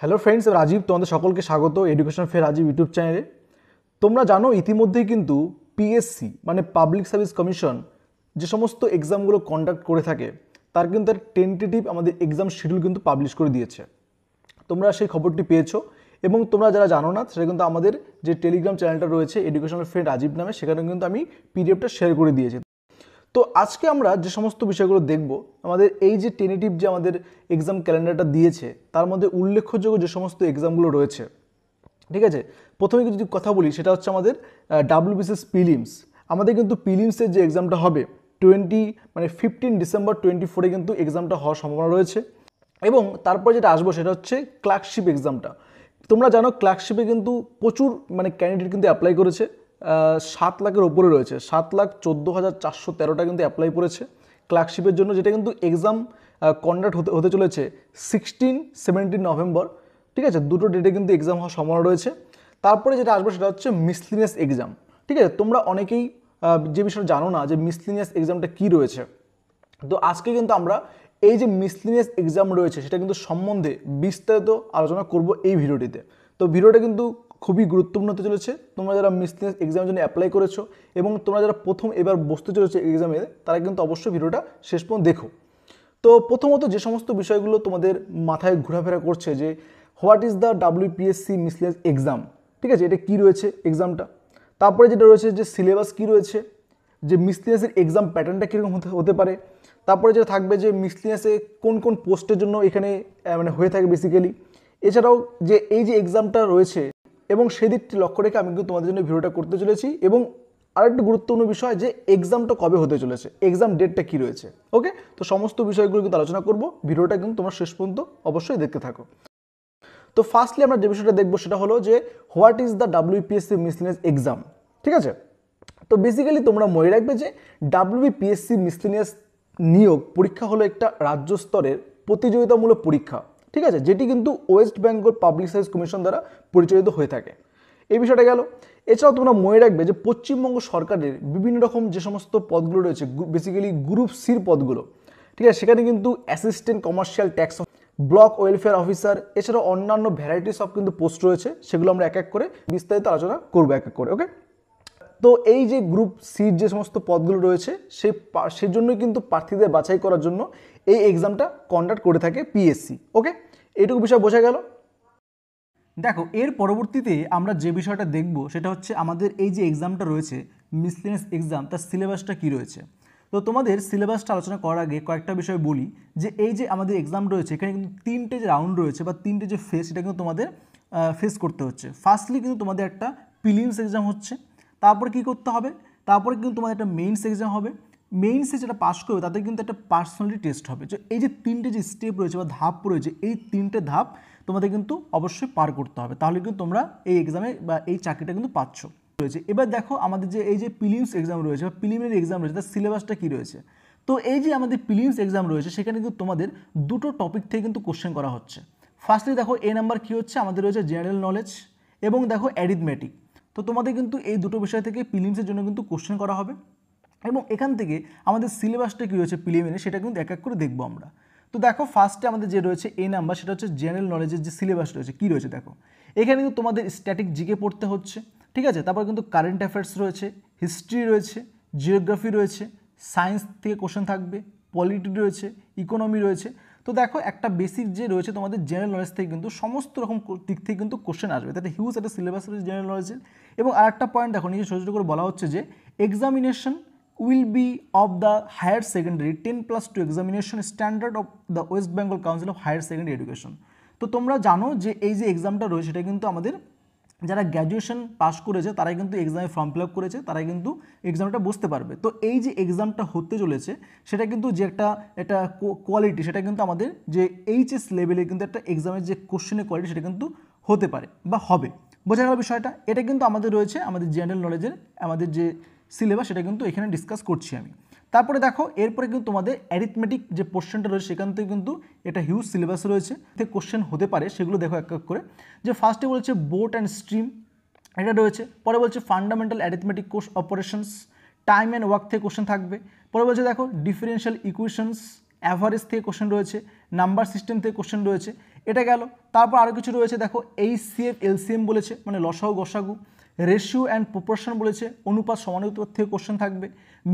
hello friends Rajib তোমাদের সকলকে স্বাগত এডুকেশন ফের রাজীব ইউটিউব চ্যানেলে তোমরা জানো ইতিমধ্যেই কিন্তু পিএসসি মানে পাবলিক সার্ভিস কমিশন যে সমস্ত এক্সামগুলো কন্ডাক্ট করে থাকে তার কিন্তু তার টেন্টেটিভ আমাদের এক্সাম শিডিউল কিন্তু পাবলিশ করে দিয়েছে তোমরা সেই খবরটি পেয়েছো এবং তোমরা যারা জানো না সেটা কিন্তু আমাদের যে টেলিগ্রাম চ্যানেলটা রয়েছে এডুকেশনাল ফ্রেন্ড রাজীব নামে সেখানে কিন্তু আমি পিডিএফটা শেয়ার করে দিয়েছি তো আজকে আমরা যে সমস্ত বিষয়গুলো দেখব আমাদের এই যে টেনেটিভ যে আমাদের এক্সাম ক্যালেন্ডারটা দিয়েছে তার মধ্যে উল্লেখযোগ্য যে সমস্ত এক্সামগুলো রয়েছে ঠিক আছে প্রথমে যদি কথা বলি সেটা হচ্ছে আমাদের ডাব্লিউবিসিএস পিলিমস আমাদের কিন্তু পিলিমসের যে এক্সামটা হবে টোয়েন্টি মানে ফিফটিন ডিসেম্বর টোয়েন্টি ফোরে কিন্তু এক্সামটা হওয়ার সম্ভাবনা রয়েছে এবং তারপর যেটা আসবো সেটা হচ্ছে ক্লার্কশিপ এক্সামটা তোমরা জানো ক্লার্কশিপে কিন্তু প্রচুর মানে ক্যান্ডিডেট কিন্তু অ্যাপ্লাই করেছে সাত লাখের ওপরে রয়েছে সাত লাখ চোদ্দো হাজার চারশো তেরোটা কিন্তু অ্যাপ্লাই করেছে ক্লার্কশিপের জন্য যেটা কিন্তু এক্সাম কন্ডাক্ট হতে হতে চলেছে সিক্সটিন সেভেন্টিন নভেম্বর ঠিক আছে দুটো ডেটে কিন্তু এক্সাম হওয়ার সম্ভাবনা রয়েছে তারপরে যেটা আসবে সেটা হচ্ছে মিসলিনিয়াস এক্সাম ঠিক আছে তোমরা অনেকেই যে বিষয়টা জানো না যে মিসলিনিয়াস এক্সামটা কি রয়েছে তো আজকে কিন্তু আমরা এই যে মিসলিনিয়াস এক্সাম রয়েছে সেটা কিন্তু সম্বন্ধে বিস্তারিত আলোচনা করব এই ভিডিওটিতে তো ভিডিওটা কিন্তু খুবই গুরুত্বপূর্ণ হতে চলেছে তোমরা যারা মিসলেস এক্সামের জন্য অ্যাপ্লাই করেছো এবং তোমরা যারা প্রথম এবার বসতে চলেছে এক্সামে তারা কিন্তু অবশ্যই ভিডিওটা শেষ পর্যন্ত দেখো তো প্রথমত যে সমস্ত বিষয়গুলো তোমাদের মাথায় ঘোরাফেরা করছে যে what is the WPSC miscellaneous exam ঠিক আছে এটা কি রয়েছে এক্সামটা তারপরে যেটা রয়েছে যে সিলেবাস কি রয়েছে যে মিসলিয়াসের এক্সাম প্যাটার্নটা কীরকম হতে পারে তারপরে যেটা থাকবে যে মিসলিয়াসে কোন কোন পোস্টের জন্য এখানে মানে হয়ে থাকে বেসিক্যালি এছাড়াও যে এই যে এক্সামটা রয়েছে এবং দিকটি লক্ষ্য রেখে আমি কিন্তু তোমাদের জন্য ভিডিওটা করতে চলেছি এবং আরেকটি গুরুত্বপূর্ণ বিষয় যে এক্সামটা কবে হতে চলেছে এক্সাম ডেটটা কি রয়েছে ওকে তো সমস্ত বিষয়গুলো কিন্তু আলোচনা করব ভিডিওটা কিন্তু তোমার শেষ পর্যন্ত অবশ্যই দেখতে থাকো তো ফার্স্টলি আমরা যে বিষয়টা দেখবো সেটা হলো যে what is the WPSC miscellaneous exam ঠিক আছে তো বেসিক্যালি তোমরা মনে রাখবে যে ডাব্লিউপিএসসি মিসলিনিয়াস নিয়োগ পরীক্ষা হলো একটা রাজ্য স্তরের প্রতিযোগিতামূলক পরীক্ষা ঠিক আছে যেটি কিন্তু West Bengal Public Service Commission দ্বারা পরিচালিত হয়ে থাকে এই বিষয়টা গেল এছাড়াও তোমরা মনে রাখবে যে পশ্চিমবঙ্গ সরকারের বিভিন্ন রকম যে সমস্ত পদগুলো রয়েছে বেসিক্যালি গ্রুপ সির পদগুলো ঠিক আছে সেখানে কিন্তু assistant commercial tax block welfare officer এছাড়াও অন্যান্য ভ্যারাইটিস অফ কিন্তু পোস্ট রয়েছে সেগুলো আমরা এক এক করে বিস্তারিত আলোচনা করবো এক এক করে ওকে তো এই যে গ্রুপ সির যে সমস্ত পদগুলো রয়েছে সেই সেজন্যই কিন্তু প্রার্থীদের বাছাই করার জন্য এই এক্সামটা কন্ডাক্ট করে থাকে পিএসসি ওকে এটুকু বিষয় বোঝা গেল দেখো এর পরবর্তীতে আমরা যে বিষয়টা দেখব সেটা হচ্ছে আমাদের এই যে এক্সামটা রয়েছে মিসলিনিয়াস এক্সাম তার সিলেবাসটা কি রয়েছে তো তোমাদের সিলেবাসটা আলোচনা করার আগে কয়েকটা বিষয় বলি যে এই যে আমাদের এক্সাম রয়েছে এখানে কিন্তু তিনটে যে রাউন্ড রয়েছে বা তিনটে যে ফেস সেটা কিন্তু তোমাদের ফেস করতে হচ্ছে ফার্স্টলি কিন্তু তোমাদের একটা প্রিলিমস এক্সাম হচ্ছে তারপর কি করতে হবে তারপরে কিন্তু তোমাদের একটা মেইনস এক্সাম হবে মেইনসে যেটা পাশ করবে তাদের কিন্তু একটা পার্সোনালিটি টেস্ট হবে যে এই যে তিনটে যে স্টেপ রয়েছে বা ধাপ রয়েছে এই তিনটে ধাপ তোমাদের কিন্তু অবশ্যই পার করতে হবে তাহলে কিন্তু তোমরা এই এক্সামে বা এই চাকরিটা কিন্তু পাচ্ছ রয়েছে এবার দেখো আমাদের যে এই যে প্রিলিমস এক্সাম রয়েছে বা প্রিলিমিনারি এক্সাম রয়েছে তার সিলেবাসটা কী রয়েছে তো এই যে আমাদের প্রিলিমস এক্সাম রয়েছে সেখানে কিন্তু তোমাদের দুটো টপিক থেকে কিন্তু কোশ্চেন করা হচ্ছে ফার্স্টলি দেখো এ নাম্বার কী হচ্ছে আমাদের রয়েছে জেনারেল নলেজ এবং দেখো অ্যারিথমেটিক তো তোমাদের কিন্তু এই দুটো বিষয় থেকে প্রিলিমসের জন্য কিন্তু কোশ্চেন করা হবে এবং এখান থেকে আমাদের সিলেবাসটা কী রয়েছে প্রিলিমিনারি সেটা কিন্তু এক এক করে দেখবো আমরা তো দেখো ফার্স্টে আমাদের যে রয়েছে এ নাম্বার সেটা হচ্ছে জেনারেল নলেজের যে সিলেবাস রয়েছে কী রয়েছে দেখো এখানে কিন্তু তোমাদের স্ট্যাটিক জিকে পড়তে হচ্ছে ঠিক আছে তারপর কিন্তু কারেন্ট অ্যাফেয়ার্স রয়েছে হিস্ট্রি রয়েছে জিওগ্রাফি রয়েছে সায়েন্স থেকে কোশ্চেন থাকবে পলিটি রয়েছে ইকোনমি রয়েছে তো দেখো একটা বেসিক যে রয়েছে তোমাদের জেনারেল নলেজ থেকে কিন্তু সমস্ত রকম দিক থেকে কিন্তু কোশ্চেন আসবে তাতে হিউজ একটা সিলেবাস রয়েছে জেনারেল নলেজের এবং আর একটা পয়েন্ট দেখো নিজে ছোটো ছোটো করে বলা হচ্ছে যে examination will be of the higher secondary 10 plus 2 examination standard of the West Bengal Council of Higher Secondary Education তো তোমরা জানো যে এই যে এক্সামটা রয়েছে সেটা কিন্তু আমাদের যারা গ্র্যাজুয়েশন পাশ করেছে তারাই কিন্তু এক্সামে ফর্ম ফিল করেছে তারাই কিন্তু এক্সামটা বুঝতে পারবে তো এই যে এক্সামটা হতে চলেছে সেটা কিন্তু যে একটা একটা কোয়ালিটি সেটা কিন্তু আমাদের যে এইচএস লেভেলে কিন্তু একটা এক্সামের যে কোশ্চেনের কোয়ালিটি সেটা কিন্তু হতে পারে বা হবে বোঝা গেল বিষয়টা এটা কিন্তু আমাদের রয়েছে আমাদের জেনারেল নলেজের আমাদের যে সিলেবাস সেটা কিন্তু এখানে ডিসকাস করছি আমি তারপরে দেখো এরপরে কিন্তু তোমাদের অ্যারিথমেটিক যে পোর্শনটা রয়েছে সেখান থেকে কিন্তু এটা হিউজ সিলেবাস রয়েছে যে কোশ্চেন হতে পারে সেগুলো দেখো এক এক করে যে ফার্স্টে বলছে বোট অ্যান্ড স্ট্রিম এটা রয়েছে পরে বলছে fundamental arithmetic course operations time and work থেকে কোশ্চেন থাকবে পরে বলছে দেখো ডিফারেন্সিয়াল ইকুয়েশনস অ্যাভারেজ থেকে কোশ্চেন রয়েছে নাম্বার সিস্টেম থেকে কোশ্চেন রয়েছে এটা গেল তারপর আরও কিছু রয়েছে দেখো এইচ সি এফ এলসিএম বলেছে মানে লসাগু গসাগু রেশিও অ্যান্ড প্রপোর্শন বলেছে অনুপাত সমানুপাত থেকে কোশ্চেন থাকবে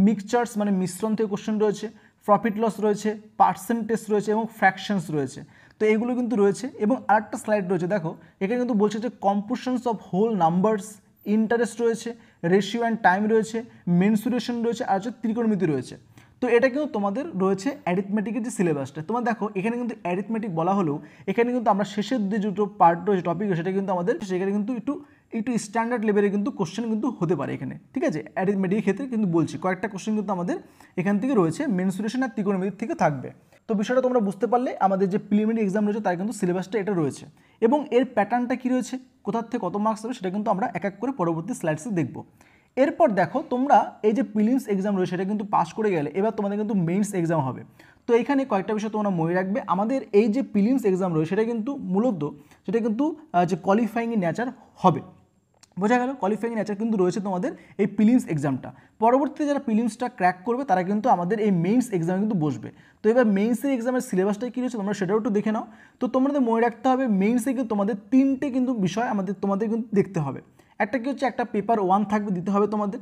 মিক্সচার্স মানে মিশ্রণ থেকে কোশ্চেন রয়েছে প্রফিট লস রয়েছে পার্সেন্টেজ রয়েছে এবং ফ্র্যাকশনস রয়েছে তো এগুলো কিন্তু রয়েছে এবং আরেকটা স্লাইড রয়েছে দেখো এখানে কিন্তু বলছে যে compositions of whole numbers interest রয়েছে রেশিও অ্যান্ড টাইম রয়েছে মেনসুরেশন রয়েছে আর হচ্ছে ত্রিকোণমিতি রয়েছে তো এটা কিন্তু তোমাদের রয়েছে অ্যারিথমেটিকের যে সিলেবাসটা তোমার দেখো এখানে কিন্তু অ্যারিথমেটিক বলা হলেও এখানে কিন্তু আমরা শেষের যে দুটো পার্ট রয়েছে টপিক সেটা কিন্তু আমাদের সেখানে কিন্তু একটু একটু স্ট্যান্ডার্ড লেভেলে কিন্তু কোশ্চেন কিন্তু হতে পারে এখানে ঠিক আছে অ্যারিথমেটিকের ক্ষেত্রে কিন্তু বলছি কয়েকটা কোশ্চেন কিন্তু আমাদের এখান থেকে রয়েছে মেনসুরেশন আর ত্রিকোণমিতির থেকে থাকবে তো বিষয়টা তোমরা বুঝতে পারলে আমাদের যে প্রিলিমিনারি এক্সাম রয়েছে তার কিন্তু সিলেবাসটা এটা রয়েছে এবং এর প্যাটার্নটা কী রয়েছে কোথার থেকে কত মার্কস হবে সেটা কিন্তু আমরা এক এক করে পরবর্তী স্লাইডসে দেখব এরপর দেখো তোমরা এই যে প্রিলিমস এক্সাম রয়েছে সেটা কিন্তু পাস করে গেলে এবার তোমাদের কিন্তু মেইনস এক্সাম হবে তো এখানে কয়েকটা বিষয় তোমরা মনে রাখবে আমাদের এই যে প্রিলিমস এক্সাম রয়েছে সেটা কিন্তু মূলত সেটা কিন্তু যে কোয়ালিফাইং নেচার হবে বোঝা গেল কোয়ালিফাইং ন্যাচার কিন্তু রয়েছে তোমাদের এই প্রিলিমস এক্সামটা পরবর্তীতে যারা প্রিলিমসটা ক্র্যাক করবে তারা কিন্তু আমাদের এই মেইনস এক্সামে কিন্তু বসবে তো এবার মেইনসের এক্সামের সিলেবাসটা কী রয়েছে তোমরা সেটাও একটু দেখে নাও তো তোমাদের মনে রাখতে হবে মেইনসে কিন্তু তোমাদের তিনটে কিন্তু বিষয় আমাদের তোমাদের কিন্তু দেখতে হবে একটা কী হচ্ছে একটা পেপার ওয়ান থাকবে দিতে হবে তোমাদের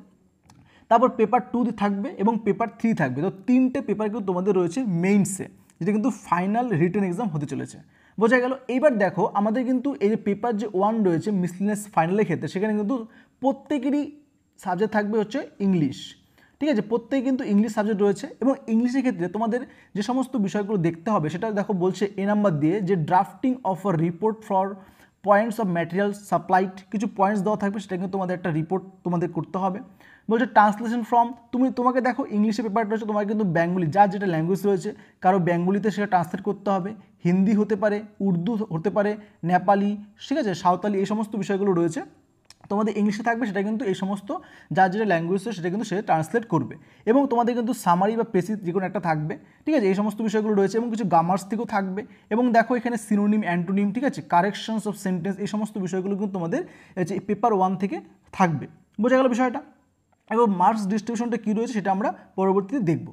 তারপর পেপার টু থাকবে এবং পেপার থ্রি থাকবে তো তিনটে পেপার কিন্তু তোমাদের রয়েছে মেইনসে যেটা কিন্তু ফাইনাল রিটার্ন এক্সাম হতে চলেছে বোঝা গেল এইবার দেখো আমাদের কিন্তু এই যে পেপার যে ওয়ান রয়েছে মিসলিনিয়াস ফাইনালের ক্ষেত্রে সেখানে কিন্তু প্রত্যেকেরই সাবজেক্ট থাকবে হচ্ছে ইংলিশ ঠিক আছে প্রত্যেকে কিন্তু ইংলিশ সাবজেক্ট রয়েছে এবং ইংলিশের ক্ষেত্রে তোমাদের যে সমস্ত বিষয়গুলো দেখতে হবে সেটা দেখো বলছে এ নাম্বার দিয়ে যে drafting of a report for points of material supplied কিছু পয়েন্টস দেওয়া থাকবে সেটা কিন্তু তোমাদের একটা রিপোর্ট তোমাদের করতে হবে বলছে ট্রান্সলেশন ফ্রম তুমি তোমাকে দেখো ইংলিশে পেপারটা রয়েছে তোমার কিন্তু বেঙ্গলি যার যেটা ল্যাঙ্গুয়েজ রয়েছে কারো বেঙ্গলিতে সেটা ট্রান্সলেট করতে হবে হিন্দি হতে পারে উর্দু হতে পারে নেপালি ঠিক আছে সাঁওতালি এই সমস্ত বিষয়গুলো রয়েছে তোমাদের ইংলিশে থাকবে সেটা কিন্তু এই সমস্ত যার যেটা ল্যাঙ্গুয়েজ সেটা কিন্তু সে ট্রান্সলেট করবে এবং তোমাদের কিন্তু সামারি বা পেসি যে কোনো একটা থাকবে ঠিক আছে এই সমস্ত বিষয়গুলো রয়েছে এবং কিছু গামার্স থেকেও থাকবে এবং দেখো এখানে সিনোনিম অ্যান্টোনিম ঠিক আছে কারেকশনস অফ সেন্টেন্স এই সমস্ত বিষয়গুলো কিন্তু তোমাদের পেপার ওয়ান থেকে থাকবে বোঝা গেল বিষয়টা এবং মার্কস ডিস্ট্রিবিউশনটা কী রয়েছে সেটা আমরা পরবর্তীতে দেখব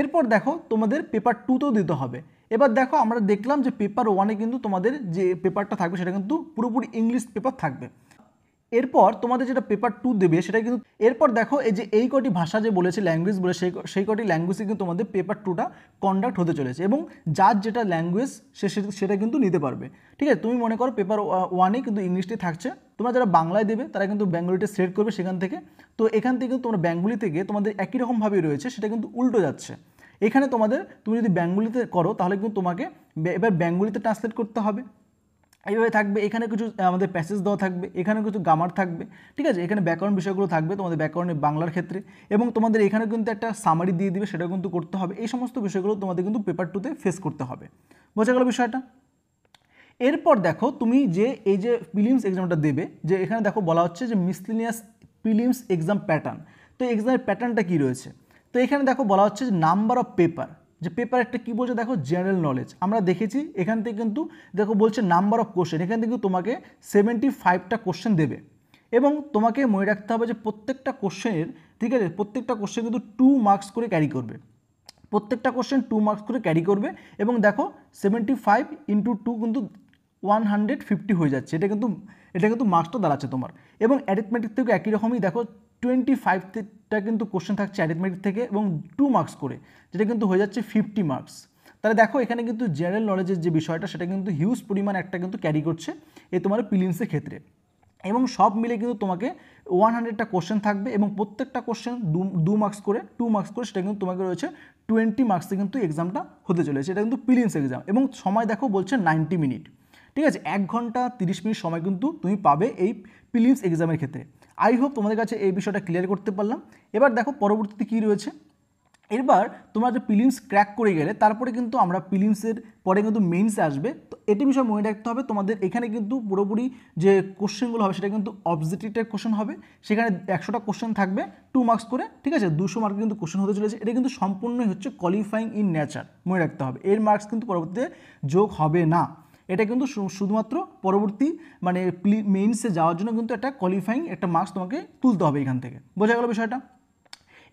এরপর দেখো তোমাদের পেপার টুতেও দিতে হবে এবার দেখো আমরা দেখলাম যে পেপার ওয়ানে কিন্তু তোমাদের যে পেপারটা থাকবে সেটা কিন্তু পুরোপুরি ইংলিশ পেপার থাকবে এরপর তোমাদের যেটা পেপার টু দেবে সেটা কিন্তু এরপর দেখো এই যে এই কটি ভাষা যে বলেছে ল্যাঙ্গুয়েজ বলে সেই সেই কটি ল্যাঙ্গুয়েজে কিন্তু তোমাদের পেপার টুটা কন্ডাক্ট হতে চলেছে এবং যার যেটা ল্যাঙ্গুয়েজ সে সেটা কিন্তু নিতে পারবে ঠিক আছে তুমি মনে করো পেপার ওয়ানে কিন্তু ইংলিশটি থাকছে তোমরা যারা বাংলায় দেবে তারা কিন্তু বেঙ্গলিটা সেট করবে সেখান থেকে তো এখান থেকে কিন্তু তোমরা বেঙ্গলি থেকে তোমাদের একই রকমভাবে রয়েছে সেটা কিন্তু উল্টো যাচ্ছে এখানে তোমাদের তুমি যদি বেঙ্গলিতে করো তাহলে কিন্তু তোমাকে এবার বেঙ্গলিতে ট্রান্সলেট করতে হবে এইভাবে থাকবে এখানে কিছু আমাদের প্যাসেজ দেওয়া থাকবে এখানে কিছু গামার থাকবে ঠিক আছে এখানে ব্যাকরণ বিষয়গুলো থাকবে তোমাদের ব্যাকরণের বাংলার ক্ষেত্রে এবং তোমাদের এখানে কিন্তু একটা সামারি দিয়ে দিবে সেটা কিন্তু করতে হবে এই সমস্ত বিষয়গুলো তোমাদের কিন্তু পেপার টুতে ফেস করতে হবে বোঝা গেল বিষয়টা এরপর দেখো তুমি যে এই যে প্রিলিমস এক্সামটা দেবে যে এখানে দেখো বলা হচ্ছে যে মিসলিনিয়াস প্রিলিমস এক্সাম প্যাটার্ন তো এক্সামের প্যাটার্নটা কী রয়েছে তো এখানে দেখো বলা হচ্ছে যে নাম্বার অফ পেপার যে পেপার একটা কী বলছে দেখো জেনারেল নলেজ আমরা দেখেছি এখান থেকে কিন্তু দেখো বলছে নাম্বার অফ কোশ্চেন এখান থেকে তোমাকে সেভেন্টি ফাইভটা কোশ্চেন দেবে এবং তোমাকে মনে রাখতে হবে যে প্রত্যেকটা কোশ্চেনের ঠিক আছে প্রত্যেকটা কোশ্চেন কিন্তু টু মার্কস করে ক্যারি করবে প্রত্যেকটা কোশ্চেন টু মার্কস করে ক্যারি করবে এবং দেখো সেভেন্টি ফাইভ ইন্টু টু কিন্তু ওয়ান হান্ড্রেড ফিফটি হয়ে যাচ্ছে এটা কিন্তু এটা কিন্তু মার্কসটা দাঁড়াচ্ছে তোমার এবং অ্যারিথমেটিক থেকে একই রকমই দেখো টোয়েন্টি ফাইভটা কিন্তু কোশ্চেন থাকছে অ্যারিথমেটিক থেকে এবং টু মার্কস করে যেটা কিন্তু হয়ে যাচ্ছে ফিফটি মার্কস তাহলে দেখো এখানে কিন্তু জেনারেল নলেজের যে বিষয়টা সেটা কিন্তু হিউজ পরিমাণ একটা কিন্তু ক্যারি করছে এ তোমার পিলিন্সের ক্ষেত্রে এবং সব মিলে কিন্তু তোমাকে ওয়ান হান্ড্রেডটা কোশ্চেন থাকবে এবং প্রত্যেকটা কোশ্চেন দু দু মার্কস করে টু মার্কস করে সেটা কিন্তু তোমাকে রয়েছে টোয়েন্টি মার্কসে কিন্তু এক্সামটা হতে চলেছে এটা কিন্তু পিলিন্স এক্সাম এবং সময় দেখো বলছে নাইনটি মিনিট ঠিক আছে এক ঘন্টা তিরিশ মিনিট সময় কিন্তু তুমি পাবে এই পিলিমস এক্সামের ক্ষেত্রে আই হোপ তোমাদের কাছে এই বিষয়টা ক্লিয়ার করতে পারলাম এবার দেখো পরবর্তীতে কী রয়েছে এরবার তোমরা যে পিলিমস ক্র্যাক করে গেলে তারপরে কিন্তু আমরা পিলিমসের পরে কিন্তু মেইনসে আসবে তো এটি বিষয় মনে রাখতে হবে তোমাদের এখানে কিন্তু পুরোপুরি যে কোশ্চেনগুলো হবে সেটা কিন্তু অবজেক্টিভ কোশ্চেন হবে সেখানে একশোটা কোশ্চেন থাকবে টু মার্কস করে ঠিক আছে দুশো মার্কের কিন্তু কোশ্চেন হতে চলেছে এটা কিন্তু সম্পূর্ণই হচ্ছে কোয়ালিফাইং ইন নেচার মনে রাখতে হবে এর মার্কস কিন্তু পরবর্তীতে যোগ হবে না এটা কিন্তু শুধুমাত্র পরবর্তী মানে মেইনসে যাওয়ার জন্য কিন্তু একটা কোয়ালিফাইং একটা মার্কস তোমাকে তুলতে হবে এখান থেকে বোঝা গেল বিষয়টা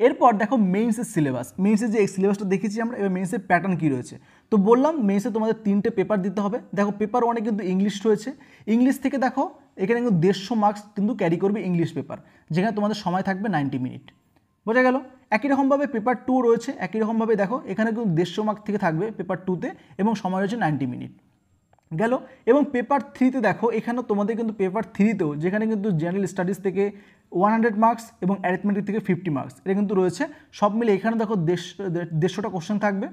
এরপর দেখো মেইনসের সিলেবাস মেইনসের যে সিলেবাসটা দেখেছি আমরা এবার মেইনসের প্যাটার্ন কী রয়েছে তো বললাম মেইনসে তোমাদের তিনটে পেপার দিতে হবে দেখো পেপার ওয়ানে কিন্তু ইংলিশ রয়েছে ইংলিশ থেকে দেখো এখানে কিন্তু দেড়শো মার্কস কিন্তু ক্যারি করবে ইংলিশ পেপার যেখানে তোমাদের সময় থাকবে নাইনটি মিনিট বোঝা গেল একই রকমভাবে পেপার টু রয়েছে একই রকমভাবে দেখো এখানে কিন্তু দেড়শো মার্ক থেকে থাকবে পেপার টুতে এবং সময় রয়েছে নাইনটি মিনিট গেল এবং পেপার থ্রিতে দেখো এখানে তোমাদের কিন্তু পেপার থ্রিতেও যেখানে কিন্তু জেনারেল স্টাডিজ থেকে ওয়ান হান্ড্রেড মার্কস এবং অ্যারিথমেটিক থেকে ফিফটি মার্কস এটা কিন্তু রয়েছে সব মিলে এখানে দেখো দেড়শোটা কোশ্চেন থাকবে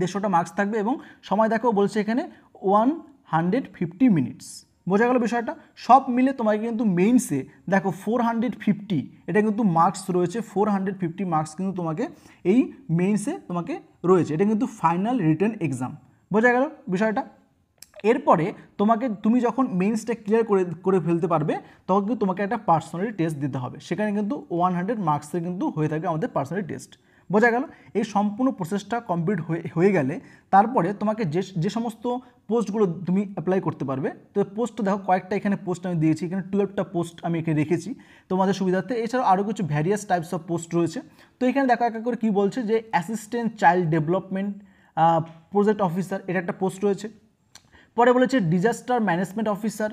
দেড়শোটা মার্কস থাকবে এবং সময় দেখো বলছে এখানে ওয়ান হান্ড্রেড ফিফটি মিনিটস বোঝা গেল বিষয়টা সব মিলে তোমাকে কিন্তু মেইনসে দেখো ফোর হান্ড্রেড ফিফটি এটা কিন্তু মার্কস রয়েছে ফোর হান্ড্রেড ফিফটি মার্কস কিন্তু তোমাকে এই মেইনসে তোমাকে রয়েছে এটা কিন্তু ফাইনাল রিটার্ন এক্সাম বোঝা গেল বিষয়টা এরপরে তোমাকে তুমি যখন মেন্সটা ক্লিয়ার করে করে ফেলতে পারবে তখন কিন্তু তোমাকে একটা পার্সোনালি টেস্ট দিতে হবে সেখানে কিন্তু ওয়ান হান্ড্রেড মার্কসের কিন্তু হয়ে থাকে আমাদের পার্সোনালি টেস্ট বোঝা গেল এই সম্পূর্ণ প্রসেসটা কমপ্লিট হয়ে হয়ে গেলে তারপরে তোমাকে যে যে সমস্ত পোস্টগুলো তুমি অ্যাপ্লাই করতে পারবে তো পোস্ট দেখো কয়েকটা এখানে পোস্ট আমি দিয়েছি এখানে টুয়েলভটা পোস্ট আমি এখানে রেখেছি তোমাদের সুবিধার্থে এছাড়াও আরও কিছু ভ্যারিয়াস টাইপস অফ পোস্ট রয়েছে তো এখানে দেখো একা করে কী বলছে যে assistant child development project officer এটা একটা পোস্ট রয়েছে পরে বলেছে disaster management officer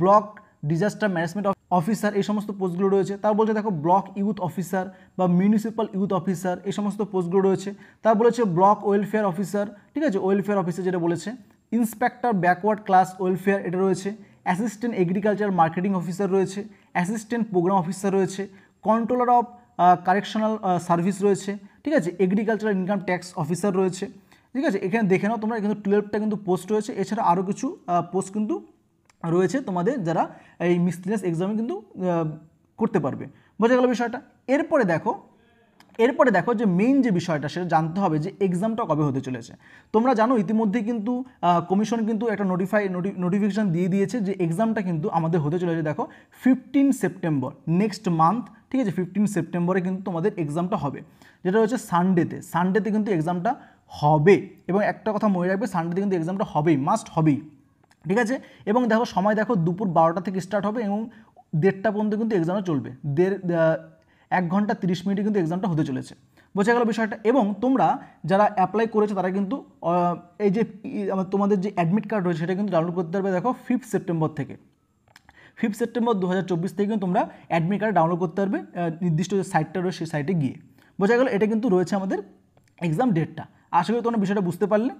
block disaster management officer এই সমস্ত পোস্টগুলো রয়েছে তার বলছে দেখো ব্লক ইউথ অফিসার বা মিউনিসিপ্যাল ইউথ অফিসার এই সমস্ত পোস্টগুলো রয়েছে তার বলেছে ব্লক ওয়েলফেয়ার অফিসার ঠিক আছে ওয়েলফেয়ার অফিসার যেটা বলেছে ইন্সপেক্টর ব্যাকওয়ার্ড ক্লাস ওয়েলফেয়ার এটা রয়েছে অ্যাসিস্ট্যান্ট এগ্রিকালচার মার্কেটিং অফিসার রয়েছে অ্যাসিস্ট্যান্ট প্রোগ্রাম অফিসার রয়েছে কন্ট্রোলার অফ কারেকশনাল সার্ভিস রয়েছে ঠিক আছে এগ্রিকালচারাল ইনকাম ট্যাক্স অফিসার রয়েছে ঠিক আছে এখানে দেখে নাও তোমরা কিন্তু টুয়েলভটা কিন্তু পোস্ট রয়েছে এছাড়া আরও কিছু পোস্ট কিন্তু রয়েছে তোমাদের যারা এই মিসলিনিয়াস এক্সামে কিন্তু করতে পারবে বোঝা গেল বিষয়টা এরপরে দেখো এরপরে দেখো যে মেইন যে বিষয়টা সেটা জানতে হবে যে এক্সামটা কবে হতে চলেছে তোমরা জানো ইতিমধ্যে কিন্তু কমিশন কিন্তু একটা নোটিফাই নোটিফিকেশান দিয়ে দিয়েছে যে এক্সামটা কিন্তু আমাদের হতে চলেছে দেখো ফিফটিন সেপ্টেম্বর নেক্সট মান্থ ঠিক আছে ফিফটিন সেপ্টেম্বরে কিন্তু তোমাদের এক্সামটা হবে যেটা হচ্ছে সানডেতে সানডেতে কিন্তু এক্সামটা হবে এবং একটা কথা মনে রাখবে সানডেতে কিন্তু এক্সামটা হবেই মাস্ট হবেই ঠিক আছে এবং দেখো সময় দেখো দুপুর বারোটা থেকে স্টার্ট হবে এবং দেড়টা পর্যন্ত কিন্তু এক্সামটা চলবে দেড় এক ঘন্টা তিরিশ মিনিটে কিন্তু এক্সামটা হতে চলেছে বোঝা গেল বিষয়টা এবং তোমরা যারা অ্যাপ্লাই করেছো তারা কিন্তু এই যে তোমাদের যে অ্যাডমিট কার্ড রয়েছে সেটা কিন্তু ডাউনলোড করতে পারবে দেখো ফিফথ সেপ্টেম্বর থেকে ফিফথ সেপ্টেম্বর দু থেকে কিন্তু তোমরা অ্যাডমিট কার্ড ডাউনলোড করতে পারবে নির্দিষ্ট যে সাইটটা রয়েছে সেই সাইটে গিয়ে বোঝা গেল এটা কিন্তু রয়েছে আমাদের এক্সাম ডেটটা আশা করি তোমরা বিষয়টা বুঝতে পারলে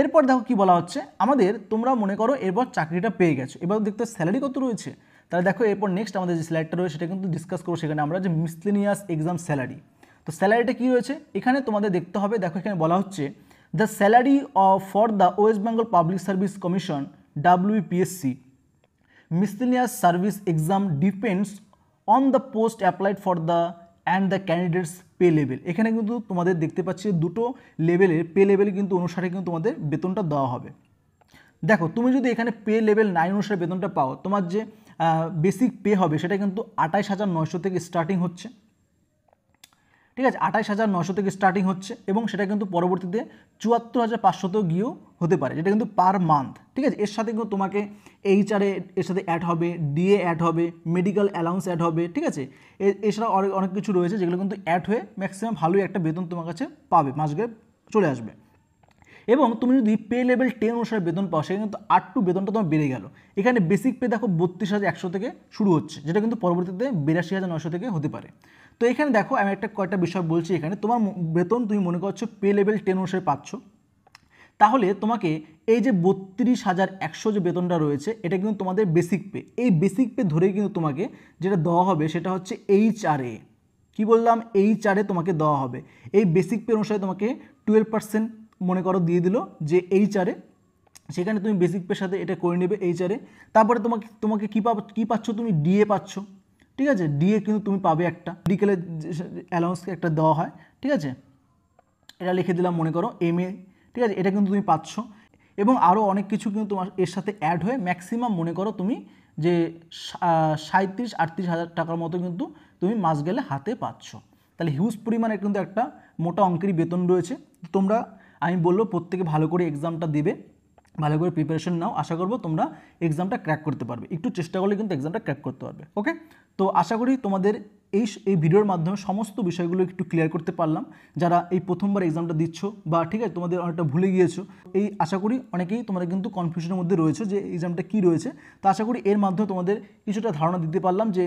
এরপর দেখো কি বলা হচ্ছে আমাদের তোমরা মনে করো এরপর চাকরিটা পেয়ে গেছো এবার দেখতে স্যালারি কত রয়েছে তাহলে দেখো এরপর নেক্সট আমাদের যে স্যালারিটা রয়েছে সেটা কিন্তু ডিসকাস করবো সেখানে আমরা যে মিসলিনিয়াস এক্সাম স্যালারি তো স্যালারিটা কী রয়েছে এখানে তোমাদের দেখতে হবে দেখো এখানে বলা হচ্ছে the salary of for the West Bengal Public Service Commission WPSC miscellaneous service exam depends on the post applied for the and the candidates pay level এখানে কিন্তু তোমাদের দেখতে পাচ্ছি দুটো লেভেলের পে লেভেল কিন্তু অনুসারে কিন্তু তোমাদের বেতনটা দেওয়া হবে দেখো তুমি যদি এখানে পে লেভেল নাইন অনুসারে বেতনটা পাও তোমার যে বেসিক পে হবে সেটা কিন্তু আটাইশ হাজার নয়শো থেকে স্টার্টিং হচ্ছে ঠিক আছে আঠাশ হাজার নশো থেকে স্টার্টিং হচ্ছে এবং সেটা কিন্তু পরবর্তীতে চুয়াত্তর হাজার পাঁচশোতেও গিয়েও হতে পারে যেটা কিন্তু পার মান্থ ঠিক আছে এর সাথে কিন্তু তোমাকে এইচআরে এর সাথে অ্যাড হবে ডিএ অ্যাড হবে মেডিকেল অ্যালাউন্স অ্যাড হবে ঠিক আছে এছাড়া অনেক অনেক কিছু রয়েছে যেগুলো কিন্তু অ্যাড হয়ে ম্যাক্সিমাম ভালোই একটা বেতন তোমার কাছে পাবে মাস চলে আসবে এবং তুমি যদি পে লেভেল টেন অনুসারে বেতন পাও সেখানে কিন্তু আট টু বেতনটা তোমার বেড়ে গেল এখানে বেসিক পে দেখো বত্রিশ হাজার একশো থেকে শুরু হচ্ছে যেটা কিন্তু পরবর্তীতে বিরাশি হাজার নশো থেকে হতে পারে তো এখানে দেখো আমি একটা কয়েকটা বিষয় বলছি এখানে তোমার বেতন তুমি মনে করছো পে লেভেল টেন অনুসারে পাচ্ছ তাহলে তোমাকে এই যে বত্রিশ হাজার একশো যে বেতনটা রয়েছে এটা কিন্তু তোমাদের বেসিক পে এই বেসিক পে ধরেই কিন্তু তোমাকে যেটা দেওয়া হবে সেটা হচ্ছে এইচ আর এ কী বললাম এইচ আর এ তোমাকে দেওয়া হবে এই বেসিক পে অনুসারে তোমাকে টুয়েলভ পার্সেন্ট মনে করো দিয়ে দিল যে এইচআরে সেখানে তুমি বেসিক পেশাতে এটা করে নেবে এইচআরে তারপরে তোমাকে তোমাকে কী পা কী পাচ্ছ তুমি ডিএ পাচ্ছ ঠিক আছে ডিএ কিন্তু তুমি পাবে একটা মেডিকেলের অ্যালাউন্সকে একটা দেওয়া হয় ঠিক আছে এটা লিখে দিলাম মনে করো এম এ ঠিক আছে এটা কিন্তু তুমি পাচ্ছ এবং আরও অনেক কিছু কিন্তু তোমার এর সাথে অ্যাড হয়ে ম্যাক্সিমাম মনে করো তুমি যে সাঁত্রিশ আটত্রিশ হাজার টাকার মতো কিন্তু তুমি মাস গেলে হাতে পাচ্ছ তাহলে হিউজ পরিমাণে কিন্তু একটা মোটা অঙ্কেরই বেতন রয়েছে তোমরা আমি বলবো প্রত্যেকে ভালো করে এক্সামটা দেবে ভালো করে প্রিপারেশন নাও আশা করবো তোমরা এক্সামটা ক্র্যাক করতে পারবে একটু চেষ্টা করলে কিন্তু এক্সামটা ক্র্যাক করতে পারবে ওকে তো আশা করি তোমাদের এই এই ভিডিওর মাধ্যমে সমস্ত বিষয়গুলো একটু ক্লিয়ার করতে পারলাম যারা এই প্রথমবার এক্সামটা দিচ্ছ বা ঠিক আছে তোমাদের অনেকটা ভুলে গিয়েছো এই আশা করি অনেকেই তোমরা কিন্তু কনফিউশনের মধ্যে রয়েছে যে এক্সামটা কি রয়েছে তো আশা করি এর মাধ্যমে তোমাদের কিছুটা ধারণা দিতে পারলাম যে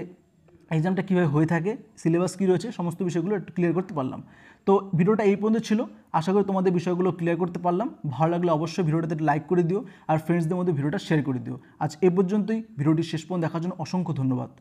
এক্সামটা কীভাবে হয়ে থাকে সিলেবাস কী রয়েছে সমস্ত বিষয়গুলো একটু ক্লিয়ার করতে পারলাম তো ভিডিওটা এই পর্যন্ত ছিল আশা করি তোমাদের বিষয়গুলো ক্লিয়ার করতে পারলাম ভালো লাগলে অবশ্যই ভিডিওটাতে লাইক করে দিও আর ফ্রেন্ডসদের মধ্যে ভিডিওটা শেয়ার করে দিও আজ এ পর্যন্তই ভিডিওটি শেষ পর্যন্ত দেখার জন্য অসংখ্য ধন্যবাদ